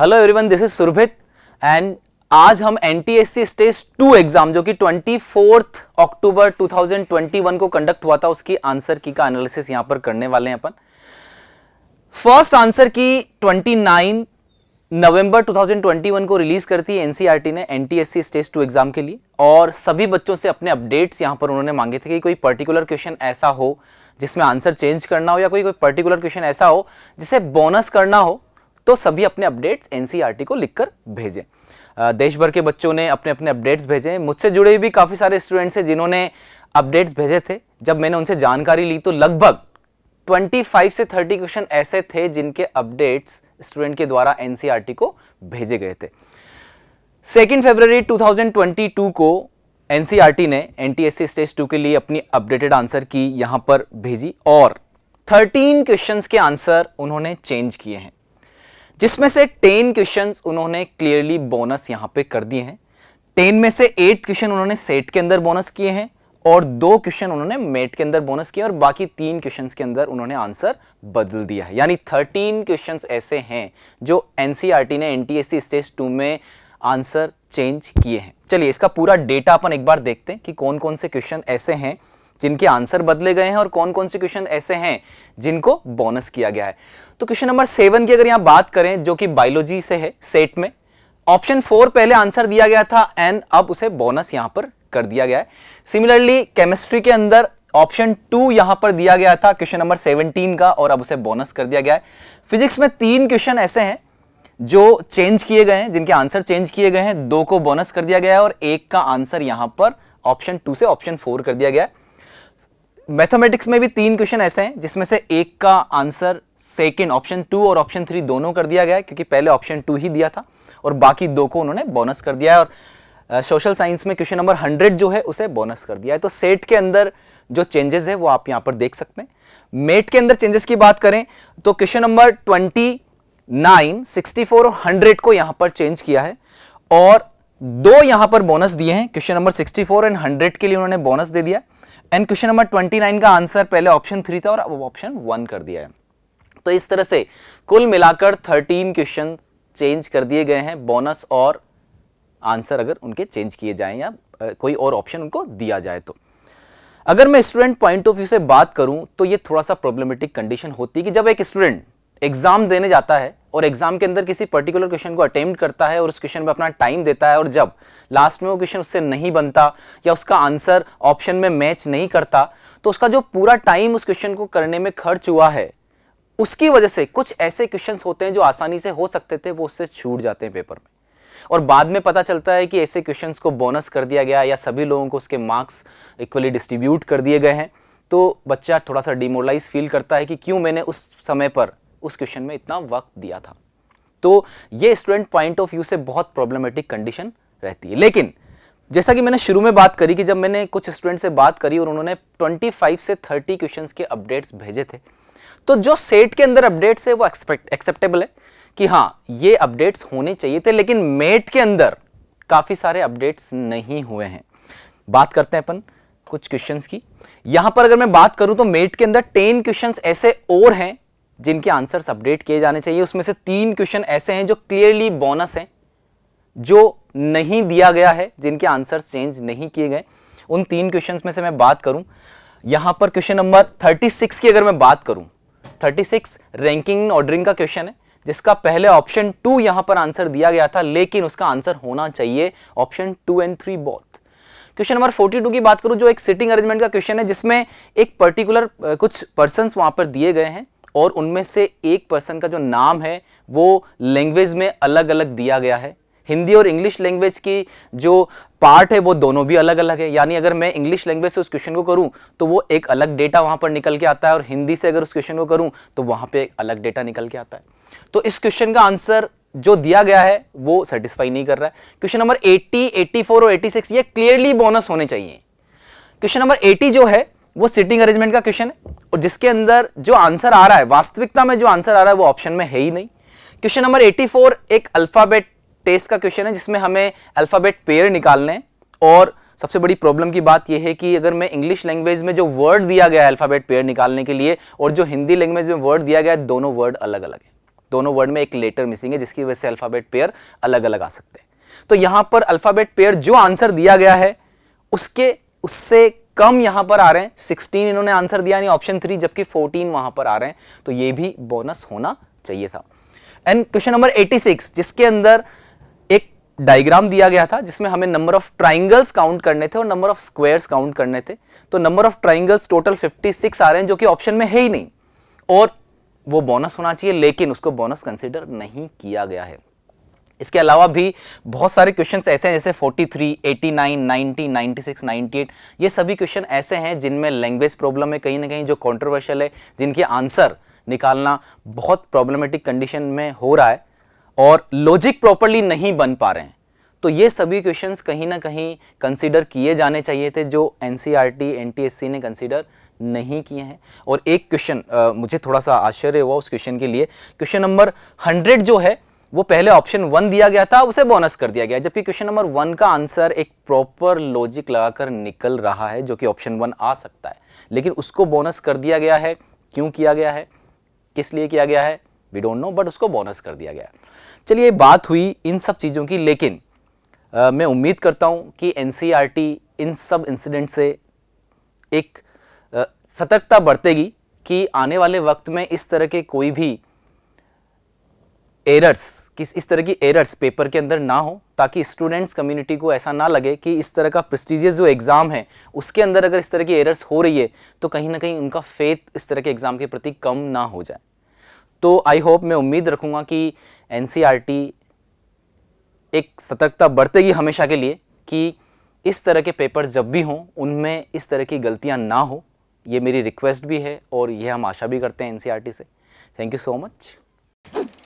hello everyone this is Surbhit and आज हम N stage two exam जो कि 24 अक्टूबर 2021 को कंडक्ट हुआ था उसकी आंसर की का एनालिसिस यहां पर करने वाले हैं अपन फर्स्ट आंसर की 29 नवंबर 2021 को रिलीज करती है एनसीईआरटी ने एनटीएससी स्टेज टू एग्जाम के लिए और सभी बच्चों से अपने अपडेट्स यहां पर उन्होंने मांगे थे कि कोई पर्टिकुलर क्वेश्चन ऐसा हो जिसमें आंसर चेंज करना हो या कोई कोई पर्टिकुलर क्वेश्चन ऐसा हो जिसे बोनस करना हो तो सभी अपने अपडेट्स एनसीईआरटी e को लिखकर भेजें देश भर के बच्चों ने अपने अपने अपडेट्स भेजे मुझसे जुड़े भी काफ़ी सारे स्टूडेंट्स हैं जिन्होंने अपडेट्स भेजे थे जब मैंने उनसे जानकारी ली तो लगभग 25 से 30 क्वेश्चन ऐसे थे जिनके अपडेट्स स्टूडेंट के द्वारा एनसीईआरटी e को भेजे गए थे सेकेंड फेबररी 2022 को एनसीईआरटी e ने एनटीएससी स्टेज टू के लिए अपनी अपडेटेड आंसर की यहां पर भेजी और 13 क्वेश्चंस के आंसर उन्होंने चेंज किए हैं जिसमें से टेन क्वेश्चन उन्होंने क्लियरली बोनस यहां पे कर दिए हैं टेन में से एट क्वेश्चन उन्होंने सेट के अंदर बोनस किए हैं और दो क्वेश्चन उन्होंने मेट के अंदर बोनस किए और बाकी तीन क्वेश्चन के अंदर उन्होंने आंसर बदल दिया है यानी थर्टीन क्वेश्चन ऐसे हैं जो एनसीईआरटी e ने एनटीएससी e स्टेज टू में आंसर चेंज किए हैं चलिए इसका पूरा डेटा अपन एक बार देखते हैं कि कौन कौन से क्वेश्चन ऐसे हैं जिनके आंसर बदले गए हैं और कौन कौन से क्वेश्चन ऐसे हैं जिनको बोनस किया गया है तो क्वेश्चन नंबर सेवन की अगर यहां बात करें जो कि बायोलॉजी से है सेट में ऑप्शन फोर पहले आंसर दिया गया था एंड अब उसे बोनस यहां पर कर दिया गया है सिमिलरली केमिस्ट्री के अंदर ऑप्शन टू यहां पर दिया गया था क्वेश्चन नंबर सेवनटीन का और अब उसे बोनस कर दिया गया है फिजिक्स में तीन क्वेश्चन ऐसे हैं जो चेंज किए गए हैं जिनके आंसर चेंज किए गए हैं दो को बोनस कर दिया गया है और एक का आंसर यहां पर ऑप्शन टू से ऑप्शन फोर कर दिया गया है मैथमेटिक्स में भी तीन क्वेश्चन ऐसे हैं जिसमें से एक का आंसर सेकेंड ऑप्शन टू और ऑप्शन थ्री दोनों कर दिया गया है क्योंकि पहले ऑप्शन टू ही दिया था और बाकी दो को उन्होंने बोनस कर दिया है और सोशल साइंस में क्वेश्चन नंबर हंड्रेड जो है उसे बोनस कर दिया है तो सेट के अंदर जो चेंजेस है वो आप यहां पर देख सकते हैं मेट के अंदर चेंजेस की बात करें तो question number twenty nine sixty four और हंड्रेड को यहां पर चेंज किया है और दो यहां पर बोनस दिए हैं question number sixty four and hundred के लिए उन्होंने बोनस दे दिया एंड क्वेश्चन नंबर 29 का आंसर पहले ऑप्शन थ्री था और अब ऑप्शन वन कर दिया है तो इस तरह से कुल मिलाकर 13 क्वेश्चन चेंज कर दिए गए हैं बोनस और आंसर अगर उनके चेंज किए जाए या कोई और ऑप्शन उनको दिया जाए तो अगर मैं स्टूडेंट पॉइंट ऑफ व्यू से बात करूं तो ये थोड़ा सा प्रॉब्लमेटिक कंडीशन होती है कि जब एक स्टूडेंट एग्ज़ाम देने जाता है और एग्ज़ाम के अंदर किसी पर्टिकुलर क्वेश्चन को अटेम्प्ट करता है और उस क्वेश्चन में अपना टाइम देता है और जब लास्ट में वो क्वेश्चन उससे नहीं बनता या उसका आंसर ऑप्शन में मैच नहीं करता तो उसका जो पूरा टाइम उस क्वेश्चन को करने में खर्च हुआ है उसकी वजह से कुछ ऐसे क्वेश्चन होते हैं जो आसानी से हो सकते थे वो उससे छूट जाते हैं पेपर में और बाद में पता चलता है कि ऐसे क्वेश्चंस को बोनस कर दिया गया या सभी लोगों को उसके मार्क्स इक्वली डिस्ट्रीब्यूट कर दिए गए हैं तो बच्चा थोड़ा सा डिमोलाइज फील करता है कि क्यों मैंने उस समय पर उस क्वेश्चन में इतना वक्त दिया था तो ये स्टूडेंट पॉइंट ऑफ व्यू से बहुत प्रॉब्लमेटिक कंडीशन रहती है लेकिन जैसा कि मैंने शुरू में बात करी कि जब मैंने कुछ स्टूडेंट से बात करी और उन्होंने 25 से 30 क्वेश्चंस के अपडेट्स भेजे थे तो जो सेट के अंदर अपडेट्स है वो एक्सेप्टेबल है कि हाँ ये अपडेट्स होने चाहिए थे लेकिन मेट के अंदर काफ़ी सारे अपडेट्स नहीं हुए हैं बात करते हैं अपन कुछ क्वेश्चंस की यहां पर अगर मैं बात करूं तो मेट के अंदर टेन क्वेश्चंस ऐसे और हैं जिनके आंसर्स अपडेट किए जाने चाहिए उसमें से तीन क्वेश्चन ऐसे हैं जो क्लियरली बोनस हैं जो नहीं दिया गया है जिनके आंसर्स चेंज नहीं किए गए उन तीन क्वेश्चन में से मैं बात करूं यहां पर क्वेश्चन नंबर 36 की अगर मैं बात करूं 36 रैंकिंग ऑर्डरिंग का क्वेश्चन है जिसका पहले ऑप्शन टू यहां पर आंसर दिया गया था लेकिन उसका आंसर होना चाहिए option two and three both question number 42 की बात करूं जो एक सिटिंग अरेंजमेंट का क्वेश्चन है जिसमें एक पर्टिकुलर कुछ पर्सन वहां पर दिए गए हैं और उनमें से एक पर्सन का जो नाम है वो लैंग्वेज में अलग अलग दिया गया है हिंदी और इंग्लिश लैंग्वेज की जो पार्ट है वो दोनों भी अलग अलग है यानी अगर मैं इंग्लिश लैंग्वेज से उस क्वेश्चन को करूं तो वो एक अलग डेटा वहां पर निकल के आता है और हिंदी से अगर उस क्वेश्चन को करूं तो वहां पे एक अलग डेटा निकल के आता है तो इस क्वेश्चन का आंसर जो दिया गया है वो सेटिस्फाई नहीं कर रहा है क्वेश्चन नंबर एट्टी एट्टी और सिक्स ये क्लियरली बोनस होने चाहिए क्वेश्चन नंबर एटी जो है वो सिटिंग अरेंजमेंट का क्वेश्चन है और जिसके अंदर जो आंसर आ रहा है वास्तविकता में जो आंसर आ रहा है वो ऑप्शन में है ही नहीं क्वेश्चन नंबर 84 एक अल्फ़ाबेट टेस्ट का क्वेश्चन है जिसमें हमें अल्फ़ाबेट पेयर निकालने और सबसे बड़ी प्रॉब्लम की बात यह है कि अगर मैं इंग्लिश लैंग्वेज में जो वर्ड दिया गया है अल्फ़ाबेट पेयर निकालने के लिए और जो हिंदी लैंग्वेज में वर्ड दिया गया है दोनों वर्ड अलग अलग है दोनों वर्ड में एक लेटर मिसिंग है जिसकी वजह से अल्फ़ाबेट पेयर अलग अलग आ सकते हैं तो यहां पर अल्फ़ाबेट पेयर जो आंसर दिया गया है उसके उससे कम यहां पर आ रहे हैं सिक्सटीन इन्होंने आंसर दिया नहीं ऑप्शन थ्री जबकि फोर्टीन वहां पर आ रहे हैं तो ये भी बोनस होना चाहिए था एंड क्वेश्चन नंबर 86 जिसके अंदर एक डायग्राम दिया गया था जिसमें हमें नंबर ऑफ ट्राइंगल्स काउंट करने थे और नंबर ऑफ स्क्वेयर काउंट करने थे तो number of triangles total six आ रहे हैं जो कि ऑप्शन में है ही नहीं और वो बोनस होना चाहिए लेकिन उसको बोनस कंसिडर नहीं किया गया है इसके अलावा भी बहुत सारे क्वेश्चन ऐसे हैं जैसे 43, 89, 90, 96, 98 ये सभी क्वेश्चन ऐसे हैं जिनमें लैंग्वेज प्रॉब्लम है कहीं ना कहीं जो कॉन्ट्रोवर्शियल है जिनके आंसर निकालना बहुत प्रॉब्लमेटिक कंडीशन में हो रहा है और लॉजिक प्रॉपरली नहीं बन पा रहे हैं तो ये सभी क्वेश्चन कहीं ना कहीं कंसिडर किए जाने चाहिए थे जो एन सी e ने कंसिडर नहीं किए हैं और एक क्वेश्चन मुझे थोड़ा सा आश्चर्य हुआ उस क्वेश्चन के लिए क्वेश्चन नंबर हंड्रेड जो है वो पहले ऑप्शन वन दिया गया था उसे बोनस कर दिया गया जबकि क्वेश्चन नंबर वन का आंसर एक प्रॉपर लॉजिक लगाकर निकल रहा है जो कि ऑप्शन वन आ सकता है लेकिन उसको बोनस कर दिया गया है क्यों किया गया है किस लिए किया गया है वी डोंट नो बट उसको बोनस कर दिया गया चलिए बात हुई इन सब चीज़ों की लेकिन आ, मैं उम्मीद करता हूँ कि एन e इन सब इंसिडेंट से एक सतर्कता बरतेगी कि आने वाले वक्त में इस तरह के कोई भी एरर्स किस इस तरह की एरर्स पेपर के अंदर ना हो ताकि स्टूडेंट्स कम्युनिटी को ऐसा ना लगे कि इस तरह का प्रेस्टिजियस जो एग्ज़ाम है उसके अंदर अगर इस तरह की एरर्स हो रही है तो कहीं ना कहीं उनका फेथ इस तरह के एग्ज़ाम के प्रति कम ना हो जाए तो आई होप मैं उम्मीद रखूँगा कि एन e एक सतर्कता बरतेगी हमेशा के लिए कि इस तरह के पेपर जब भी हों उनमें इस तरह की गलतियाँ ना हो ये मेरी रिक्वेस्ट भी है और यह हम आशा भी करते हैं एन e से थैंक यू सो मच